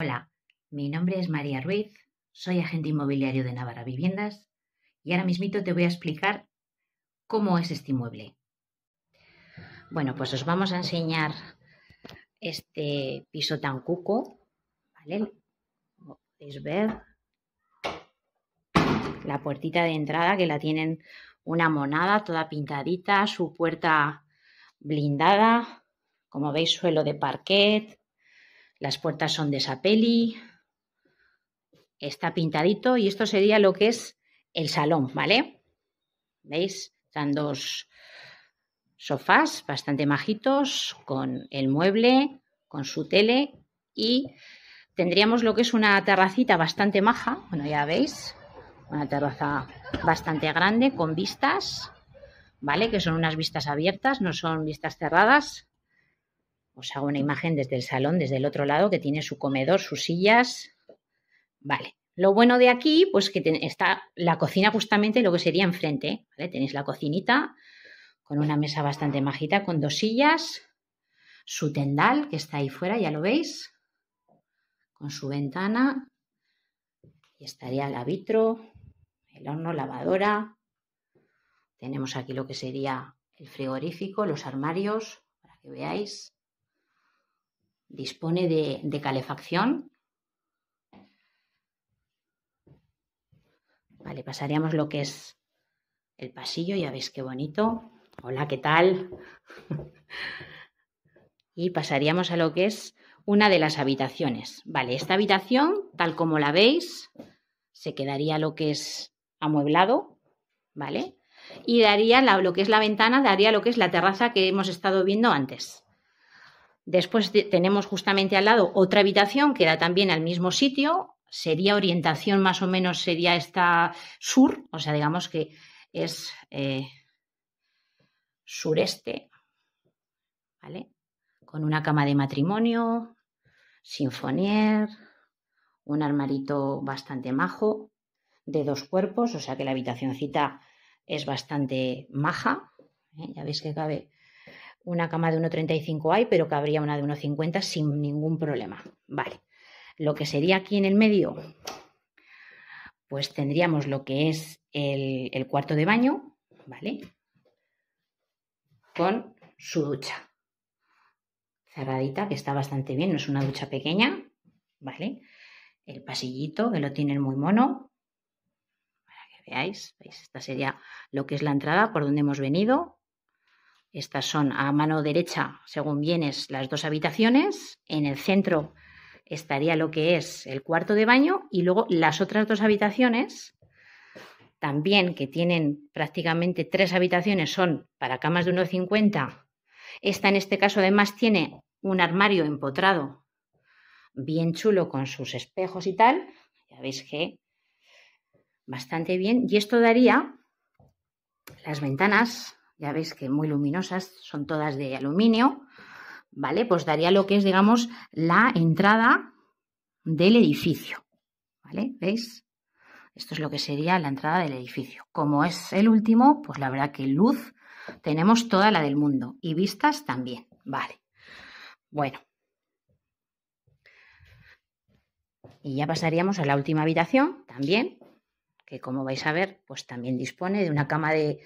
Hola, mi nombre es María Ruiz, soy agente inmobiliario de Navarra Viviendas y ahora mismito te voy a explicar cómo es este inmueble. Bueno, pues os vamos a enseñar este piso tan cuco, ¿vale? Como podéis ver la puertita de entrada que la tienen una monada toda pintadita, su puerta blindada, como veis suelo de parquet, las puertas son de peli, está pintadito y esto sería lo que es el salón, ¿vale? ¿Veis? Están dos sofás bastante majitos con el mueble, con su tele y tendríamos lo que es una terracita bastante maja, bueno, ya veis, una terraza bastante grande con vistas, ¿vale? Que son unas vistas abiertas, no son vistas cerradas. Os hago una imagen desde el salón, desde el otro lado, que tiene su comedor, sus sillas. Vale. Lo bueno de aquí, pues que está la cocina justamente lo que sería enfrente. Tenéis la cocinita con una mesa bastante majita, con dos sillas, su tendal que está ahí fuera, ya lo veis, con su ventana. Y estaría el vitro, el horno, lavadora. Tenemos aquí lo que sería el frigorífico, los armarios, para que veáis dispone de, calefacción. Vale, pasaríamos lo que es el pasillo, ya veis qué bonito. Hola, ¿qué tal? y pasaríamos a lo que es una de las habitaciones. Vale, esta habitación, tal como la veis, se quedaría lo que es amueblado, ¿vale? Y daría lo que es la ventana, daría lo que es la terraza que hemos estado viendo antes. Después tenemos justamente al lado otra habitación que da también al mismo sitio. Sería orientación más o menos, sería esta sur, o sea, digamos que es eh, sureste, ¿vale? Con una cama de matrimonio, sinfonier, un armarito bastante majo, de dos cuerpos, o sea que la habitacióncita es bastante maja. ¿eh? Ya veis que cabe una cama de 1,35 hay, pero cabría una de 1,50 sin ningún problema. Vale. Lo que sería aquí en el medio, pues tendríamos lo que es el, el cuarto de baño, ¿vale? Con su ducha cerradita, que está bastante bien, no es una ducha pequeña, ¿vale? El pasillito, que lo tienen muy mono, para que veáis, esta sería lo que es la entrada, por donde hemos venido, estas son a mano derecha, según vienes, las dos habitaciones. En el centro estaría lo que es el cuarto de baño y luego las otras dos habitaciones, también que tienen prácticamente tres habitaciones, son para camas de 1,50. Esta en este caso además tiene un armario empotrado bien chulo con sus espejos y tal. Ya veis que bastante bien. Y esto daría las ventanas ya veis que muy luminosas, son todas de aluminio, ¿vale? Pues daría lo que es, digamos, la entrada del edificio, ¿vale? ¿Veis? Esto es lo que sería la entrada del edificio. Como es el último, pues la verdad que luz tenemos toda la del mundo y vistas también, ¿vale? Bueno. Y ya pasaríamos a la última habitación también, que como vais a ver, pues también dispone de una cama de,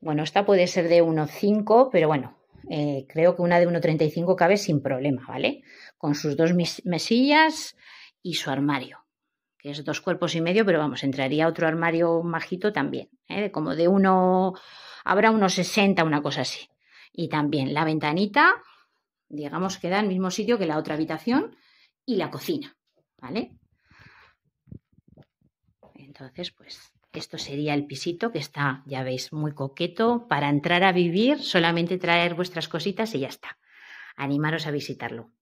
bueno, esta puede ser de 1,5, pero bueno, eh, creo que una de 1,35 cabe sin problema, ¿vale? Con sus dos mesillas y su armario, que es dos cuerpos y medio, pero vamos, entraría otro armario majito también, ¿eh? como de uno, habrá unos 60, una cosa así. Y también la ventanita, digamos, queda en el mismo sitio que la otra habitación y la cocina, ¿vale? Entonces, pues esto sería el pisito que está, ya veis, muy coqueto. Para entrar a vivir, solamente traer vuestras cositas y ya está. Animaros a visitarlo.